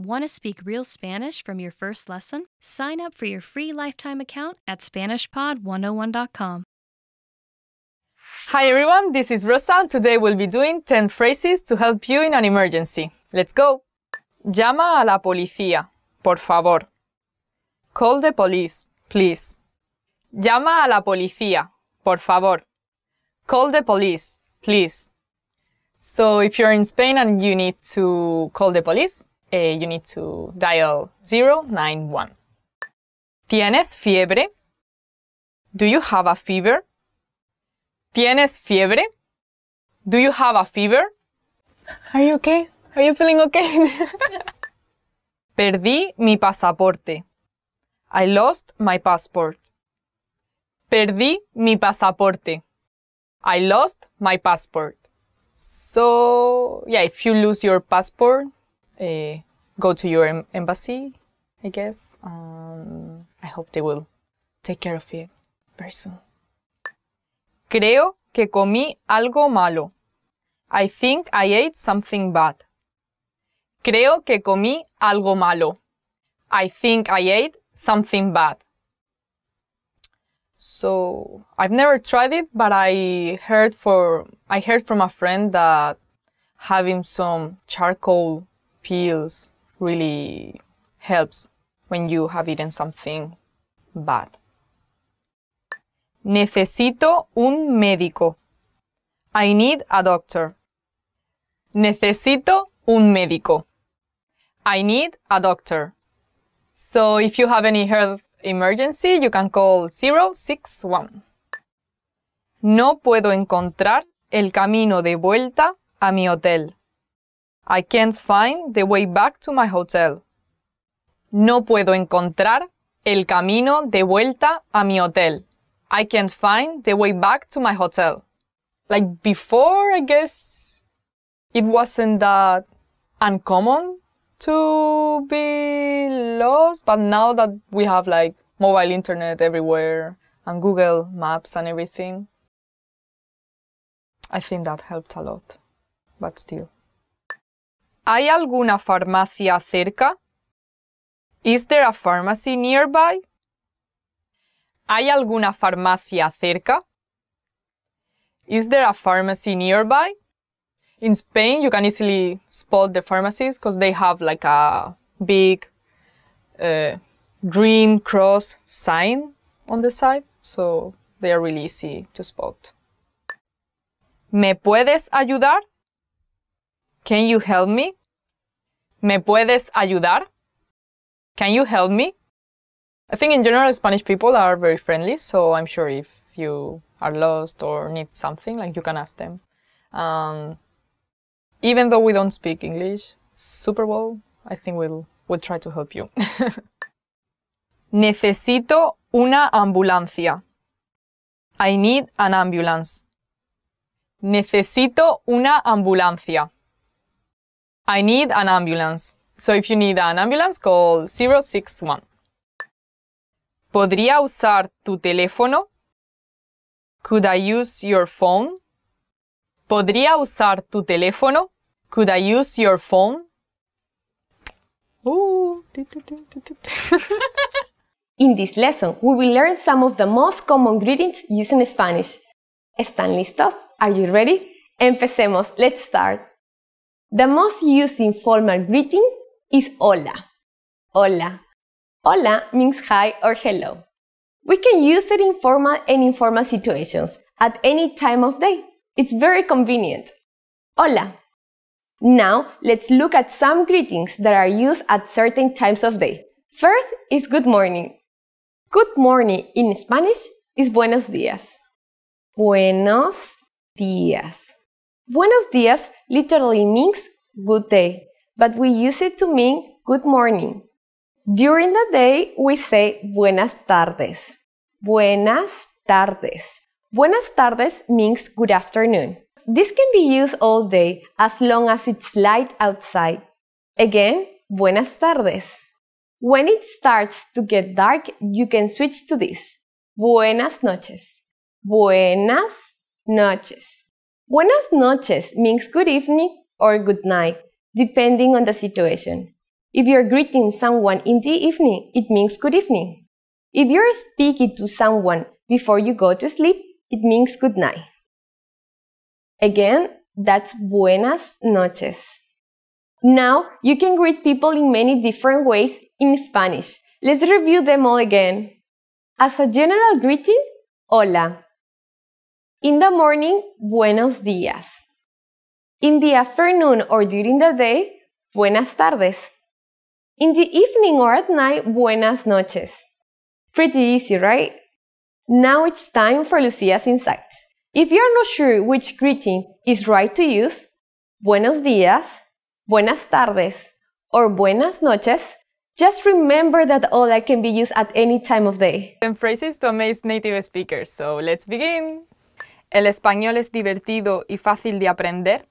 Want to speak real Spanish from your first lesson? Sign up for your free lifetime account at SpanishPod101.com. Hi everyone, this is Rosa. Today we'll be doing 10 phrases to help you in an emergency. Let's go! Llama a la policía, por favor. Call the police, please. Llama a la policía, por favor. Call the police, please. So if you're in Spain and you need to call the police, uh, you need to dial 091. ¿Tienes fiebre? Do you have a fever? ¿Tienes fiebre? Do you have a fever? Are you okay? Are you feeling okay? Perdí mi pasaporte. I lost my passport. Perdí mi pasaporte. I lost my passport. So, yeah, if you lose your passport, uh, go to your em embassy, I guess. Um, I hope they will take care of it very soon. Creo que comí algo malo. I think I ate something bad. Creo que comí algo malo. I think I ate something bad. So I've never tried it, but I heard for I heard from a friend that having some charcoal feels really helps when you have eaten something bad. Necesito un médico. I need a doctor. Necesito un médico. I need a doctor. So if you have any health emergency, you can call 061. No puedo encontrar el camino de vuelta a mi hotel. I can't find the way back to my hotel. No puedo encontrar el camino de vuelta a mi hotel. I can't find the way back to my hotel. Like before, I guess it wasn't that uncommon to be lost, but now that we have like mobile internet everywhere and Google Maps and everything, I think that helped a lot, but still. ¿Hay alguna farmacia cerca? Is there a pharmacy nearby? ¿Hay alguna farmacia cerca? Is there a pharmacy nearby? In Spain, you can easily spot the pharmacies because they have like a big uh, green cross sign on the side, so they are really easy to spot. ¿Me puedes ayudar? Can you help me? ¿Me puedes ayudar? Can you help me? I think in general Spanish people are very friendly, so I'm sure if you are lost or need something, like you can ask them. Um, even though we don't speak English super well, I think we'll, we'll try to help you. Necesito una ambulancia. I need an ambulance. Necesito una ambulancia. I need an ambulance. So if you need an ambulance, call 061. ¿Podría usar tu teléfono? Could I use your phone? ¿Podría usar tu teléfono? Could I use your phone? Ooh. Uh, in this lesson, we will learn some of the most common greetings used in Spanish. ¿Están listos? Are you ready? Empecemos. Let's start. The most used informal greeting is hola. Hola. Hola means hi or hello. We can use it in formal and informal situations at any time of day. It's very convenient. Hola. Now, let's look at some greetings that are used at certain times of day. First is good morning. Good morning in Spanish is buenos días. Buenos días. Buenos días literally means good day, but we use it to mean good morning. During the day, we say buenas tardes. Buenas tardes. Buenas tardes means good afternoon. This can be used all day as long as it's light outside. Again, buenas tardes. When it starts to get dark, you can switch to this. Buenas noches. Buenas noches. Buenas noches means good evening or good night, depending on the situation. If you're greeting someone in the evening, it means good evening. If you're speaking to someone before you go to sleep, it means good night. Again, that's buenas noches. Now, you can greet people in many different ways in Spanish. Let's review them all again. As a general greeting, hola. In the morning, buenos días. In the afternoon or during the day, buenas tardes. In the evening or at night, buenas noches. Pretty easy, right? Now it's time for Lucia's insights. If you're not sure which greeting is right to use, buenos días, buenas tardes, or buenas noches, just remember that hola can be used at any time of day. And phrases to amaze native speakers, so let's begin! El español es divertido y fácil de aprender.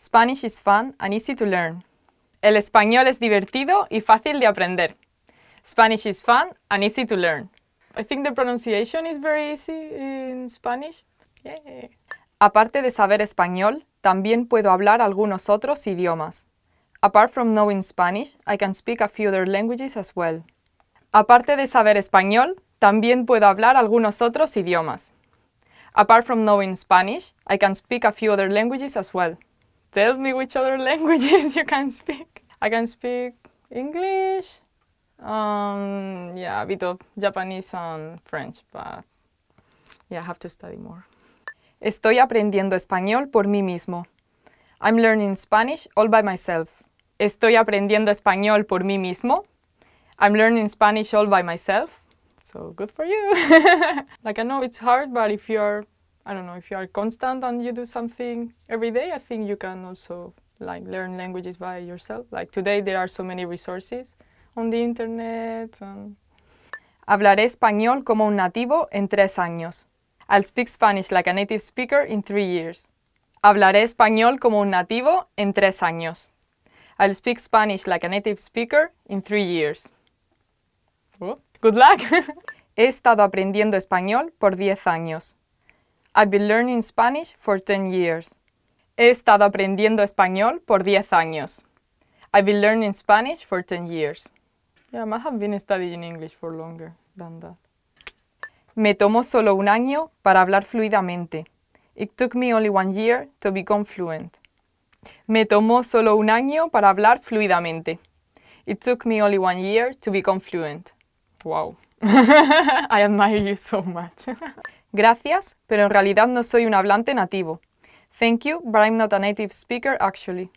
Spanish is fun and easy to learn. El español es divertido y fácil de aprender. Spanish is fun and easy to learn. I think the pronunciation is very easy in Spanish. Aparte de saber español, también puedo hablar algunos otros idiomas. Apart from knowing Spanish, I can speak a few other languages as well. Aparte de saber español, también puedo hablar algunos otros idiomas. Apart from knowing Spanish, I can speak a few other languages as well. Tell me which other languages you can speak. I can speak English, um, yeah, a bit of Japanese and French, but yeah, I have to study more. Estoy aprendiendo español por mí mismo. I'm learning Spanish all by myself. Estoy aprendiendo español por mí mismo. I'm learning Spanish all by myself. So good for you. like I know it's hard, but if you're, I don't know, if you are constant and you do something every day, I think you can also like learn languages by yourself. Like today there are so many resources on the internet. And... Hablaré español como un nativo en tres años. I'll speak Spanish like a native speaker in three years. Hablaré español como un nativo en tres años. I'll speak Spanish like a native speaker in three years. Whoa. Oh. Good luck. He estado aprendiendo español por 10 años. I've been learning Spanish for 10 years. He estado aprendiendo español por 10 años. I've been learning Spanish for 10 years. Yeah, I have been studying English for longer than that. Me tomó solo un año para hablar fluidamente. It took me only one year to become fluent. Me tomó solo un año para hablar fluidamente. It took me only one year to become fluent. Wow. I admire you so much. Gracias, pero en realidad no soy un hablante nativo. Thank you, but I'm not a native speaker actually.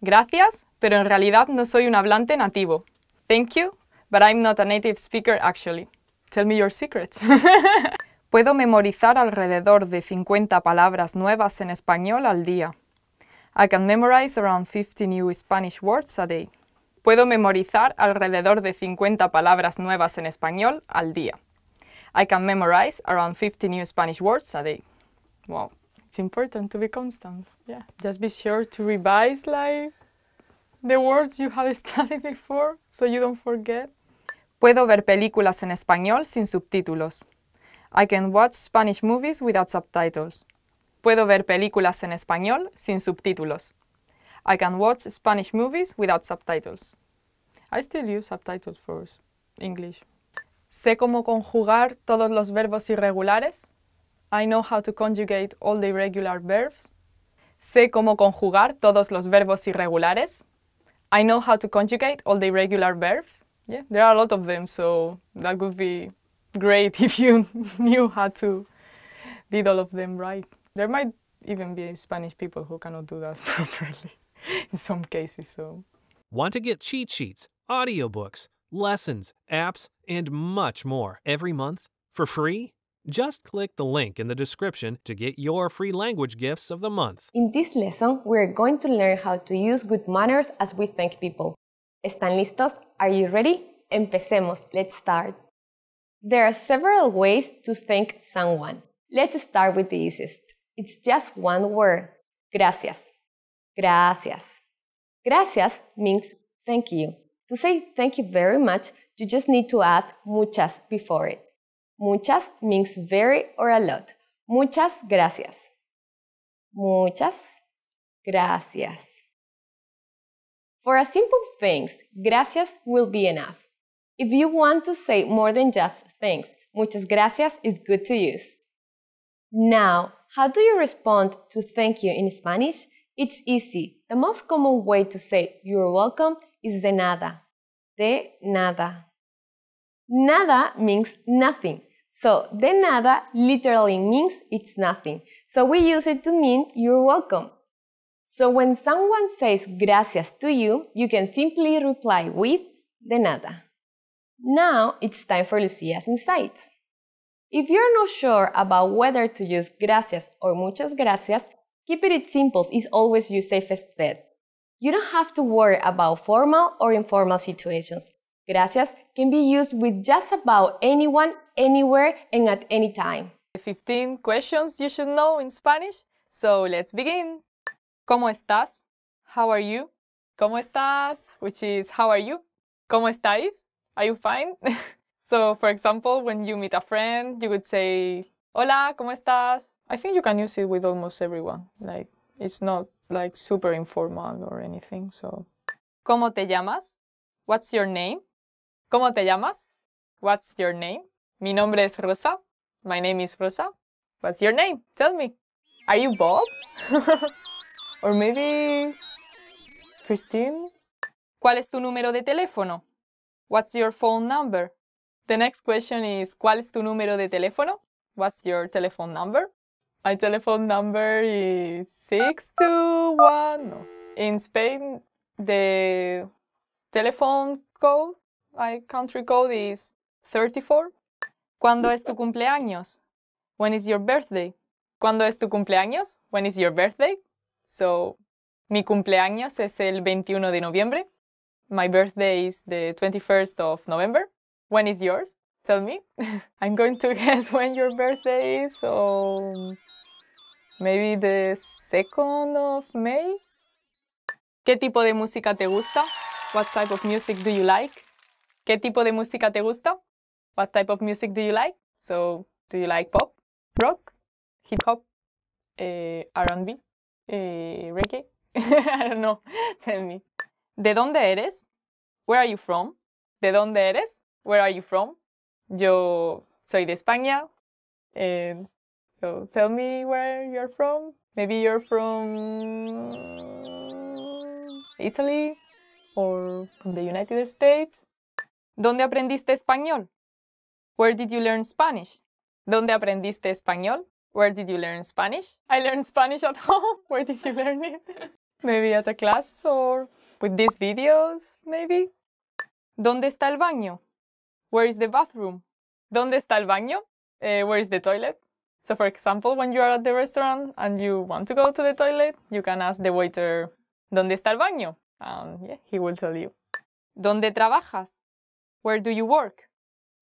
Gracias, pero en realidad no soy un hablante nativo. Thank you, but I'm not a native speaker actually. Tell me your secrets. Puedo memorizar alrededor de 50 palabras nuevas en español al día. I can memorize around 50 new Spanish words a day. Puedo memorizar alrededor de 50 palabras nuevas en español al día. I can memorize around 50 new Spanish words a day. Wow, it's important to be constant. Yeah, just be sure to revise like the words you have studied before so you don't forget. Puedo ver películas en español sin subtítulos. I can watch Spanish movies without subtitles. Puedo ver películas en español sin subtítulos. I can watch Spanish movies without subtitles. I still use subtitles for English. Sé cómo conjugar todos los verbos irregulares. I know how to conjugate all the irregular verbs. Sé cómo conjugar todos los verbos irregulares. I know how to conjugate all the irregular verbs. Yeah, there are a lot of them, so that would be great if you knew how to did all of them right. There might even be Spanish people who cannot do that properly. in some cases. So, want to get cheat sheets, audiobooks, lessons, apps, and much more every month for free? Just click the link in the description to get your free language gifts of the month. In this lesson, we're going to learn how to use good manners as we thank people. ¿Están listos? Are you ready? Empecemos. Let's start. There are several ways to thank someone. Let's start with the easiest. It's just one word. Gracias. Gracias. Gracias means thank you. To say thank you very much, you just need to add muchas before it. Muchas means very or a lot. Muchas gracias. Muchas gracias. For a simple thanks, gracias will be enough. If you want to say more than just thanks, muchas gracias is good to use. Now, how do you respond to thank you in Spanish? It's easy. The most common way to say you're welcome is de nada. De nada. Nada means nothing. So, de nada literally means it's nothing. So, we use it to mean you're welcome. So, when someone says gracias to you, you can simply reply with de nada. Now it's time for Lucia's insights. If you're not sure about whether to use gracias or muchas gracias, Keeping it simple is always your safest bet. You don't have to worry about formal or informal situations. Gracias can be used with just about anyone, anywhere, and at any time. 15 questions you should know in Spanish, so let's begin. ¿Cómo estás? How are you? ¿Cómo estás? Which is, how are you? ¿Cómo estáis? Are you fine? so, for example, when you meet a friend, you would say, Hola, ¿cómo estás? I think you can use it with almost everyone. Like it's not like super informal or anything. So, ¿Cómo te llamas? What's your name? ¿Cómo te llamas? What's your name? Mi nombre es Rosa. My name is Rosa. What's your name? Tell me. Are you Bob? or maybe Christine? ¿Cuál es tu número de teléfono? What's your phone number? The next question is ¿Cuál es tu número de teléfono? What's your telephone number? My telephone number is 621. In Spain, the telephone code, my country code is 34. ¿Cuándo es tu cumpleaños? When is your birthday? ¿Cuándo es tu cumpleaños? When is your birthday? So, mi cumpleaños es el 21 de noviembre. My birthday is the 21st of November. When is yours? Tell me. I'm going to guess when your birthday is, so Maybe the second of May. ¿Qué tipo de música te gusta? What type of music do you like? ¿Qué tipo de música te gusta? What type of music do you like? So, do you like pop, rock, hip hop, eh, R&B, eh, reggae? I don't know. Tell me. ¿De dónde eres? Where are you from? ¿De dónde eres? Where are you from? Yo soy de España. Eh, So tell me where you're from. Maybe you're from Italy or from the United States. ¿Dónde aprendiste español? Where did you learn Spanish? ¿Dónde aprendiste español? Where did you learn Spanish? I learned Spanish at home. Where did you learn it? maybe at a class or with these videos, maybe. ¿Dónde está el baño? Where is the bathroom? ¿Dónde está el baño? Uh, where is the toilet? So for example, when you are at the restaurant and you want to go to the toilet, you can ask the waiter, ¿Dónde está el baño? And yeah, he will tell you. ¿Dónde trabajas? Where do you work?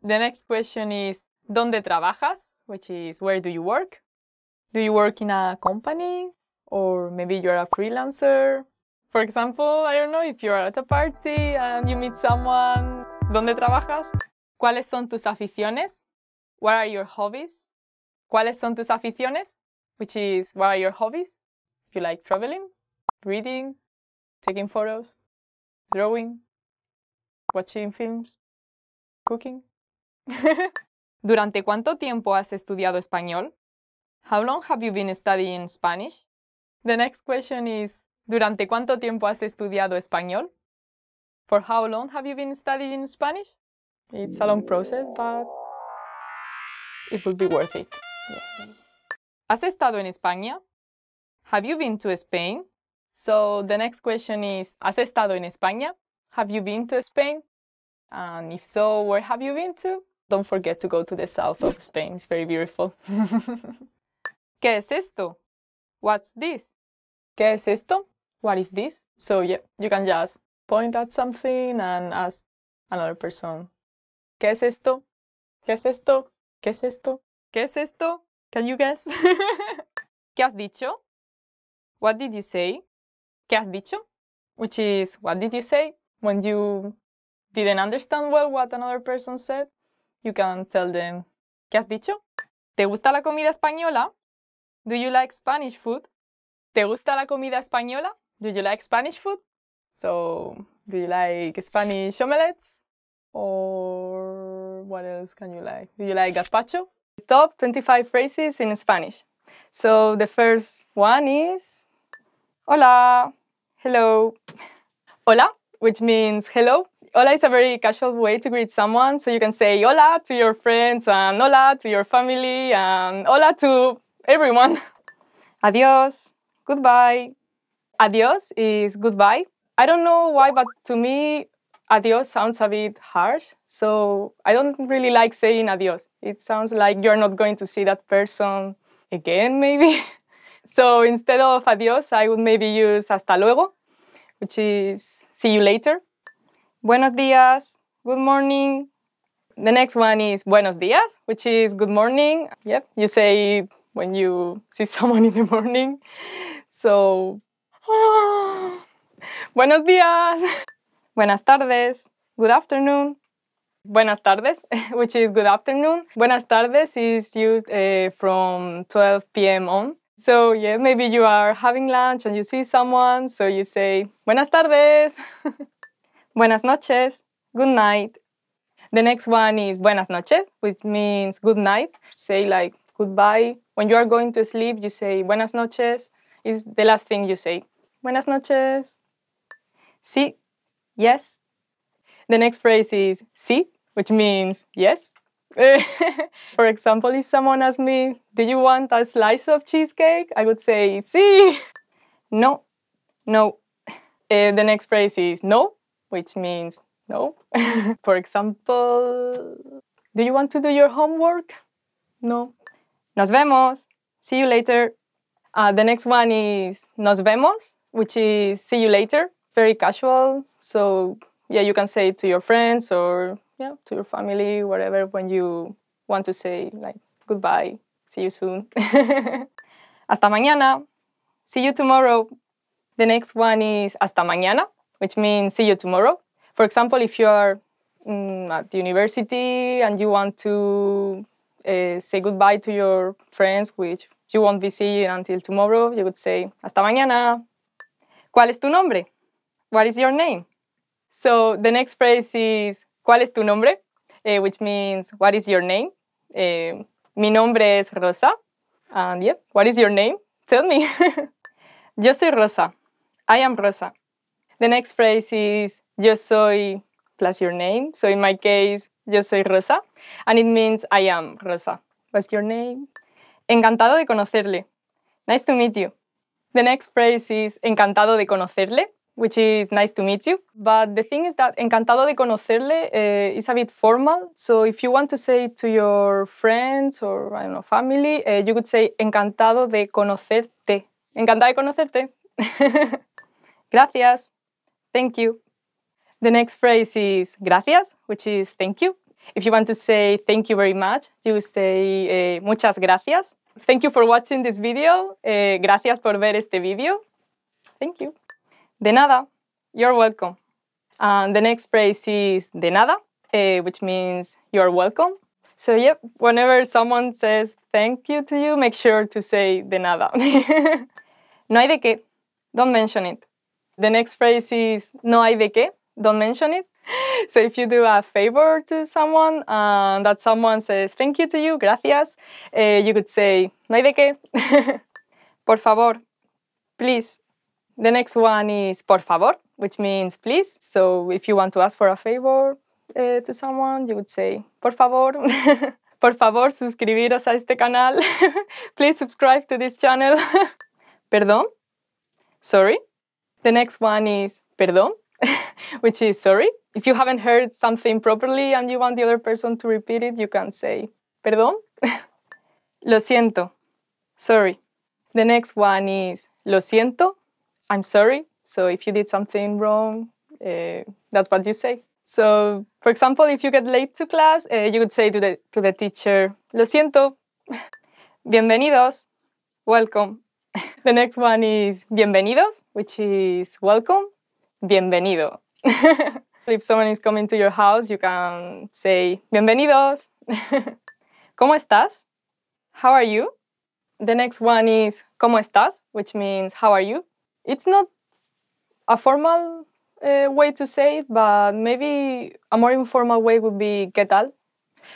The next question is, ¿Dónde trabajas? Which is, where do you work? Do you work in a company? Or maybe you're a freelancer? For example, I don't know, if you're at a party and you meet someone, ¿Dónde trabajas? ¿Cuáles son tus aficiones? What are your hobbies? ¿Cuáles son tus aficiones? Which is, what are your hobbies? If you like traveling, reading, taking photos, drawing, watching films, cooking. ¿Durante cuánto tiempo has estudiado español? How long have you been studying Spanish? The next question is, ¿durante cuánto tiempo has estudiado español? For how long have you been studying Spanish? It's a long process, but it will be worth it. ¿Has estado en España? Have you been to Spain? So the next question is, ¿has estado en España? Have you been to Spain? And if so, where have you been to? Don't forget to go to the south of Spain. It's very beautiful. ¿Qué es esto? What's this? ¿Qué es esto? What is this? So yeah, you can just point at something and ask another person. ¿Qué es esto? ¿Qué es esto? ¿Qué es esto? ¿Qué es esto? Can you guess? ¿Qué has dicho? What did you say? ¿Qué has dicho? Which is what did you say when you didn't understand well what another person said? You can tell them ¿Qué has dicho? ¿Te gusta la comida española? Do you like Spanish food? ¿Te gusta la comida española? Do you like Spanish food? So, do you like Spanish omelets? Or what else can you like? Do you like gazpacho? top 25 phrases in Spanish. So the first one is hola, hello. Hola, which means hello. Hola is a very casual way to greet someone. So you can say hola to your friends and hola to your family and hola to everyone. Adios, goodbye. Adios is goodbye. I don't know why, but to me, adios sounds a bit harsh. So I don't really like saying adios. It sounds like you're not going to see that person again, maybe. so instead of adios, I would maybe use hasta luego, which is see you later. Buenos dias, good morning. The next one is buenos dias, which is good morning. Yep, you say when you see someone in the morning. So, buenos dias buenas tardes, good afternoon. Buenas tardes, which is good afternoon. Buenas tardes is used uh, from 12 p.m. on. So, yeah, maybe you are having lunch and you see someone, so you say, Buenas tardes, Buenas noches, good night. The next one is Buenas noches, which means good night. Say like goodbye. When you are going to sleep, you say Buenas noches. Is the last thing you say. Buenas noches. Sí, yes. The next phrase is sí, which means yes. For example, if someone asked me, Do you want a slice of cheesecake? I would say, Sí. No, no. Uh, the next phrase is no, which means no. For example, Do you want to do your homework? No. Nos vemos. See you later. Uh, the next one is nos vemos, which is see you later very casual. So yeah, you can say to your friends or yeah, to your family, whatever, when you want to say like goodbye, see you soon. hasta mañana. See you tomorrow. The next one is hasta mañana, which means see you tomorrow. For example, if you are mm, at the university and you want to uh, say goodbye to your friends, which you won't be seeing until tomorrow, you would say hasta mañana. ¿Cuál es tu nombre? what is your name? So the next phrase is, ¿cuál es tu nombre? Eh, which means, what is your name? Eh, mi nombre es Rosa. And yeah, what is your name? Tell me. yo soy Rosa. I am Rosa. The next phrase is, yo soy plus your name. So in my case, yo soy Rosa. And it means, I am Rosa. What's your name? Encantado de conocerle. Nice to meet you. The next phrase is, encantado de conocerle. which is nice to meet you. But the thing is that encantado de conocerle uh, is a bit formal. So if you want to say to your friends or I don't know family, uh, you could say encantado de conocerte. Encantado de conocerte. gracias. Thank you. The next phrase is gracias, which is thank you. If you want to say thank you very much, you say eh, muchas gracias. Thank you for watching this video. gracias por ver este video. Thank you. De nada, you're welcome. And the next phrase is de nada, eh, which means you're welcome. So, yep, whenever someone says thank you to you, make sure to say de nada. no hay de qué. Don't mention it. The next phrase is no hay de qué. Don't mention it. So, if you do a favor to someone and uh, that someone says thank you to you, gracias, eh, you could say no hay de qué. Por favor, please. The next one is por favor, which means please. So if you want to ask for a favor uh, to someone, you would say por favor. por favor, suscribiros a este canal. please subscribe to this channel. Perdón. Sorry. The next one is perdón, which is sorry. If you haven't heard something properly and you want the other person to repeat it, you can say perdón. Lo siento. Sorry. The next one is lo siento I'm sorry. So if you did something wrong, uh, that's what you say. So, for example, if you get late to class, uh, you could say to the, to the teacher, Lo siento, bienvenidos, welcome. the next one is bienvenidos, which is welcome, bienvenido. if someone is coming to your house, you can say, bienvenidos, ¿cómo estás? How are you? The next one is, ¿cómo estás? which means, how are you? it's not a formal uh, way to say it, but maybe a more informal way would be ¿qué tal?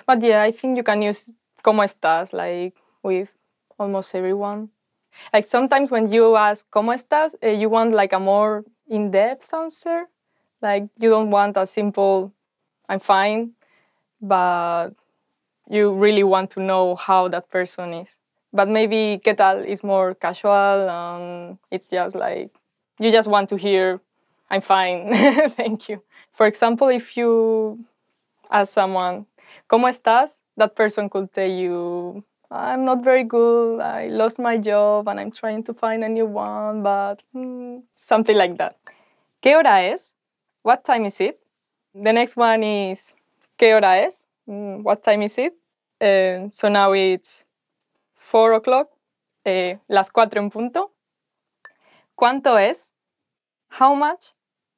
But yeah, I think you can use ¿cómo estás? like with almost everyone. Like sometimes when you ask ¿cómo estás? Uh, you want like a more in depth answer. Like you don't want a simple I'm fine, but you really want to know how that person is. But maybe Ketal is more casual. Um, it's just like you just want to hear, I'm fine, thank you. For example, if you ask someone, ¿Cómo estás? That person could tell you, I'm not very good. I lost my job and I'm trying to find a new one, but mm, something like that. ¿Qué hora es? What time is it? The next one is ¿Qué hora es? Mm, what time is it? Uh, so now it's 4 o'clock, eh, las 4 en punto. ¿Cuánto es? How much?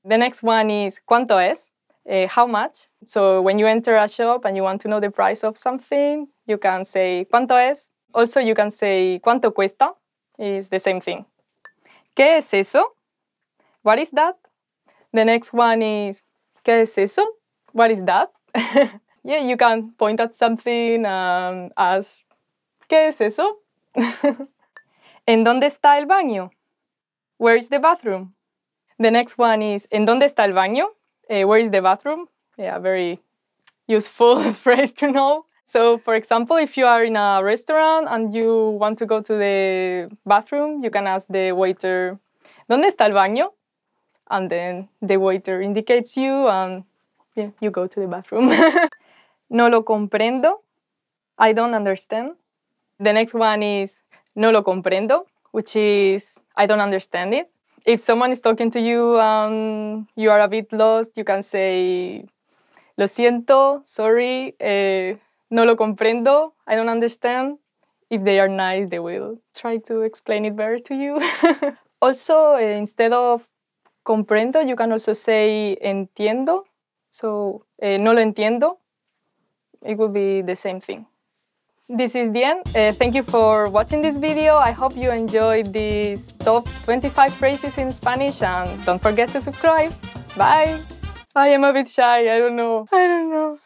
The next one is ¿cuánto es? Eh, how much? So when you enter a shop and you want to know the price of something, you can say ¿cuánto es? Also you can say ¿cuánto cuesta? Is the same thing. ¿Qué es eso? What is that? The next one is ¿qué es eso? What is that? yeah, you can point at something and um, ask ¿Qué es eso? ¿En dónde está el baño? Where is the bathroom? The next one is ¿En dónde está el baño? Eh, where is the bathroom? Yeah, very useful phrase to know. So, for example, if you are in a restaurant and you want to go to the bathroom, you can ask the waiter, ¿Dónde está el baño? And then the waiter indicates you and you go to the bathroom. no lo comprendo. I don't understand. The next one is no lo comprendo, which is I don't understand it. If someone is talking to you, um, you are a bit lost, you can say, lo siento, sorry, eh, no lo comprendo, I don't understand. If they are nice, they will try to explain it better to you. also, eh, instead of comprendo, you can also say entiendo. So, eh, no lo entiendo. It will be the same thing. This is the end. Uh, thank you for watching this video. I hope you enjoyed these top 25 phrases in Spanish and don't forget to subscribe. Bye! I am a bit shy, I don't know. I don't know.